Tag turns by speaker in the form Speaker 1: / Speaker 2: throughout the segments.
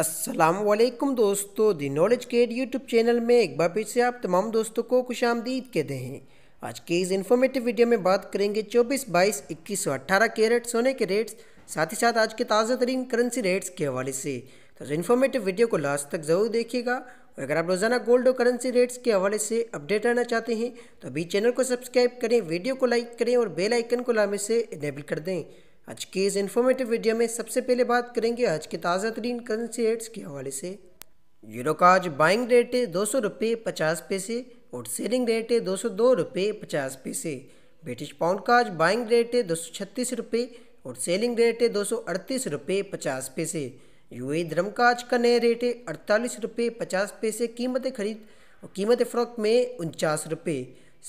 Speaker 1: असलम दोस्तों the knowledge केड YouTube channel में एक बार फिर से आप तमाम दोस्तों को खुश आमदीद कहते हैं आज के इस इन्फॉर्मेटिव वीडियो में बात करेंगे 24, इक्कीस सौ अट्ठारह के रेट सोने के रेट्स साथ ही साथ आज के ताज़ा तरीन करेंसी रेट्स के हवाले से तो इन्फॉर्मेटिव वीडियो को लास्ट तक ज़रूर देखिएगा और अगर आप रोज़ाना गोल्ड और करेंसी रेट्स के हवाले से अपडेट रहना चाहते हैं तो अभी चैनल को सब्सक्राइब करें वीडियो को लाइक करें और बेलाइकन को लामे से इनेबल कर दें आज के इस इन्फॉर्मेटिव वीडियो में सबसे पहले बात करेंगे आज के ताज़ा तरीन करेंसी रेट्स के हवाले से यूरो का आज बाइंग रेट है दो सौ रुपये पचास पैसे और सेलिंग रेट है दो सौ दो रुपये पचास पैसे ब्रिटिश पाउंड का आज बाइंग रेट है दो सौ छत्तीस रुपये और सेलिंग रेट है दो सौ अड़तीस रुपये पचास पैसे यू ए धर्म का आज का नया रेट है अड़तालीस रुपये पचास पैसे कीमत खरीद और कीमत फ़रोख्त में उनचास रुपये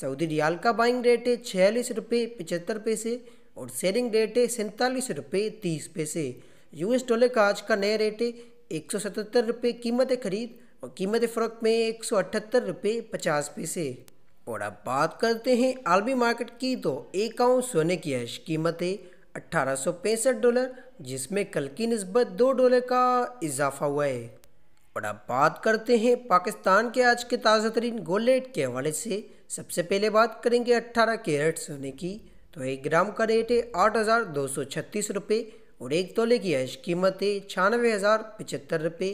Speaker 1: सऊदी रियाल का बाइंग रेट है छियालीस रुपये पचहत्तर पैसे और सेलिंग रेट है सैंतालीस रुपये तीस पैसे यूएस डॉलर का आज का नया रेट है एक सौ सतहत्तर रुपये कीमत खरीद और कीमत फ़र्क में एक सौ अठहत्तर रुपये पचास पैसे और अब बात करते हैं आलमी मार्केट की तो एक आउंस सोने की ऐश कीमत है अट्ठारह सौ पैंसठ डॉलर जिसमें कल की नस्बत दो डॉलर का इजाफा हुआ है और अब बात करते हैं पाकिस्तान के आज के ताज़ा तरीन गोल्ड रेट के हवाले से सबसे पहले बात करेंगे अट्ठारह कैरेट सोने की तो एक ग्राम का रेट है आठ हज़ार दो सौ छत्तीस रुपये और एक तोले की आज कीमत है छियानवे हज़ार पचहत्तर रुपये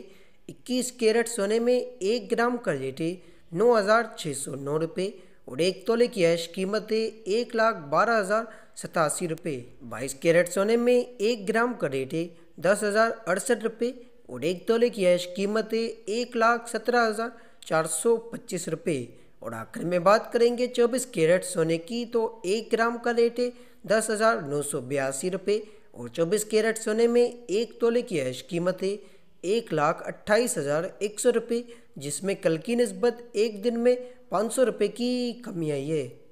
Speaker 1: इक्कीस कैरेट सोने में एक ग्राम का रेट है नौ हज़ार छः सौ नौ रुपये और एक तोले की ऐश कीमत है एक लाख बारह हज़ार सतासी रुपये बाईस कैरेट सोने में एक ग्राम का रेट है दस हज़ार अड़सठ रुपये और एक तोले की ऐश कीमत है एक लाख सत्रह हज़ार चार सौ पच्चीस रुपये और आखिर में बात करेंगे 24 कैरेट सोने की तो एक ग्राम का रेट है दस हज़ार नौ सौ बयासी रुपये और 24 कैरेट सोने में एक तोले की ऐश कीमत है एक लाख अट्ठाईस हज़ार एक सौ रुपये जिसमें कल की नस्बत एक दिन में पाँच सौ रुपये की कमी आई है